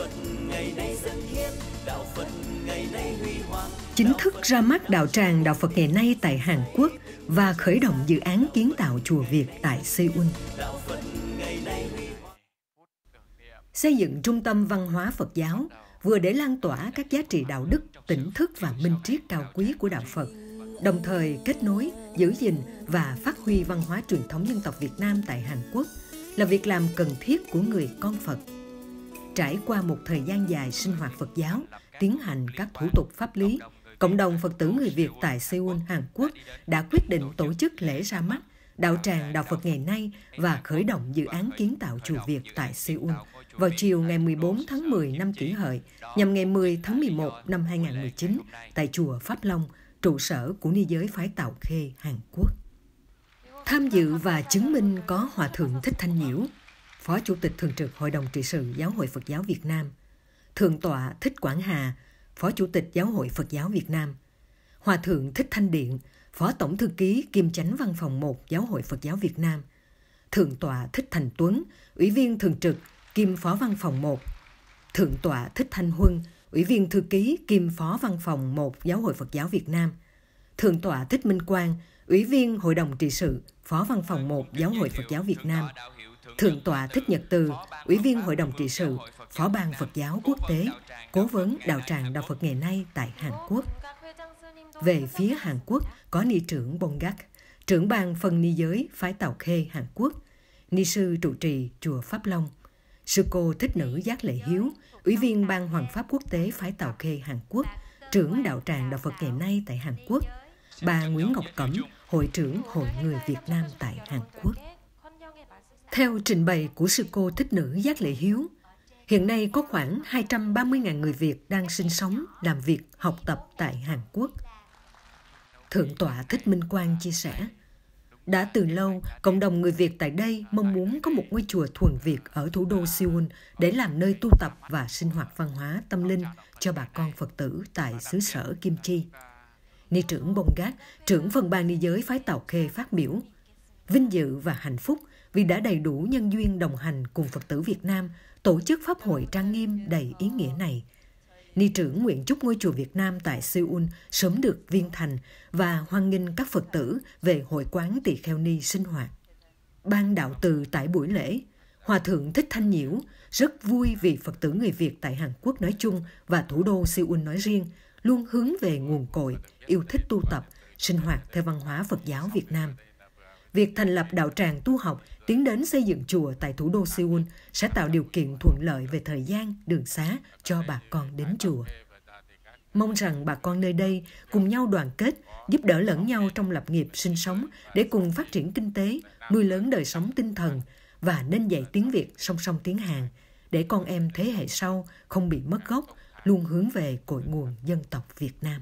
Phật ngày nay dân hiến, đạo Phật ngày nay huy hoàng. Chính thức ra mắt đạo tràng đạo Phật ngày nay tại Hàn Quốc và khởi động dự án kiến tạo chùa Việt tại Seoul. Xây dựng trung tâm văn hóa Phật giáo vừa để lan tỏa các giá trị đạo đức, tỉnh thức và minh triết cao quý của đạo Phật, đồng thời kết nối, giữ gìn và phát huy văn hóa truyền thống dân tộc Việt Nam tại Hàn Quốc là việc làm cần thiết của người con Phật. Trải qua một thời gian dài sinh hoạt Phật giáo, tiến hành các thủ tục pháp lý, cộng đồng Phật tử người Việt tại Seoul, Hàn Quốc đã quyết định tổ chức lễ ra mắt Đạo tràng Đạo Phật ngày nay và khởi động dự án kiến tạo chùa Việt tại Seoul vào chiều ngày 14 tháng 10 năm kỷ hợi nhằm ngày 10 tháng 11 năm 2019 tại chùa Pháp Long, trụ sở của ni giới phái Tạo Khê, Hàn Quốc. Tham dự và chứng minh có Hòa Thượng Thích Thanh Nhiễu, Phó Chủ tịch Thường trực Hội đồng Trị sự Giáo hội Phật giáo Việt Nam, Thượng tọa Thích Quảng Hà, Phó Chủ tịch Giáo hội Phật giáo Việt Nam, Hòa Thượng Thích Thanh Điện, Phó Tổng Thư ký Kim chánh văn phòng 1 Giáo hội Phật giáo Việt Nam, Thượng tọa Thích Thành Tuấn, Ủy viên Thường trực, Kim Phó Văn phòng 1, Thượng tọa Thích Thanh Huân, Ủy viên Thư ký Kim Phó Văn phòng 1 Giáo hội Phật giáo Việt Nam, Thượng tọa Thích Minh Quang, Ủy viên Hội đồng Trị sự, Phó Văn phòng 1 Giáo hội Phật giáo Việt Nam, Thượng tọa Thích Nhật Từ, Ủy viên Hội đồng trị sự, Phó ban Phật giáo quốc tế, cố vấn đạo tràng Đạo Phật ngày nay tại Hàn Quốc. Về phía Hàn Quốc có ni trưởng Bongak, trưởng ban phần ni giới phái Tào Khê Hàn Quốc, ni sư trụ trì chùa Pháp Long, sư cô Thích Nữ Giác Lệ Hiếu, Ủy viên ban Hoàng pháp quốc tế phái Tào Khê Hàn Quốc, trưởng đạo tràng Đạo Phật ngày nay tại Hàn Quốc, bà Nguyễn Ngọc Cẩm, hội trưởng Hội người Việt Nam tại Hàn Quốc. Theo trình bày của sư cô thích nữ Giác Lệ Hiếu, hiện nay có khoảng 230.000 người Việt đang sinh sống, làm việc, học tập tại Hàn Quốc. Thượng tọa Thích Minh Quang chia sẻ, đã từ lâu, cộng đồng người Việt tại đây mong muốn có một ngôi chùa thuần Việt ở thủ đô Seoul để làm nơi tu tập và sinh hoạt văn hóa tâm linh cho bà con Phật tử tại xứ sở Kim Chi. Ni trưởng Bông Gác, trưởng phần ban ni giới phái Tàu Khê phát biểu, vinh dự và hạnh phúc vì đã đầy đủ nhân duyên đồng hành cùng Phật tử Việt Nam tổ chức Pháp hội trang nghiêm đầy ý nghĩa này. Ni trưởng nguyện chúc ngôi chùa Việt Nam tại Seoul sớm được viên thành và hoan nghênh các Phật tử về hội quán tỳ kheo ni sinh hoạt. Ban đạo từ tại buổi lễ, Hòa Thượng Thích Thanh Nhiễu rất vui vì Phật tử người Việt tại Hàn Quốc nói chung và thủ đô Seoul nói riêng luôn hướng về nguồn cội, yêu thích tu tập, sinh hoạt theo văn hóa Phật giáo Việt Nam việc thành lập đạo tràng tu học tiến đến xây dựng chùa tại thủ đô Seoul sẽ tạo điều kiện thuận lợi về thời gian, đường xá cho bà con đến chùa. Mong rằng bà con nơi đây cùng nhau đoàn kết, giúp đỡ lẫn nhau trong lập nghiệp sinh sống để cùng phát triển kinh tế, nuôi lớn đời sống tinh thần và nên dạy tiếng Việt song song tiếng Hàn để con em thế hệ sau không bị mất gốc, luôn hướng về cội nguồn dân tộc Việt Nam.